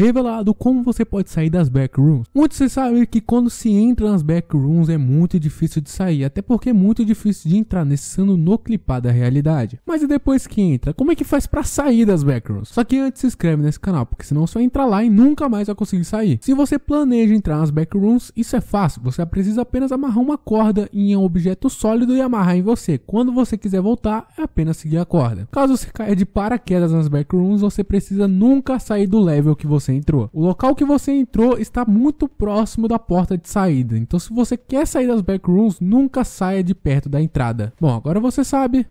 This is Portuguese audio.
revelado como você pode sair das backrooms. Muitos você sabe que quando se entra nas backrooms é muito difícil de sair, até porque é muito difícil de entrar nesse sendo no clipar da realidade. Mas e depois que entra, como é que faz para sair das backrooms? Só que antes se inscreve nesse canal, porque senão você vai entrar lá e nunca mais vai conseguir sair. Se você planeja entrar nas backrooms, isso é fácil, você precisa apenas amarrar uma corda em um objeto sólido e amarrar em você. Quando você quiser voltar, é apenas seguir a corda. Caso você caia de paraquedas nas backrooms, você precisa nunca sair do level que você você entrou. O local que você entrou está muito próximo da porta de saída, então se você quer sair das backrooms, nunca saia de perto da entrada. Bom, agora você sabe.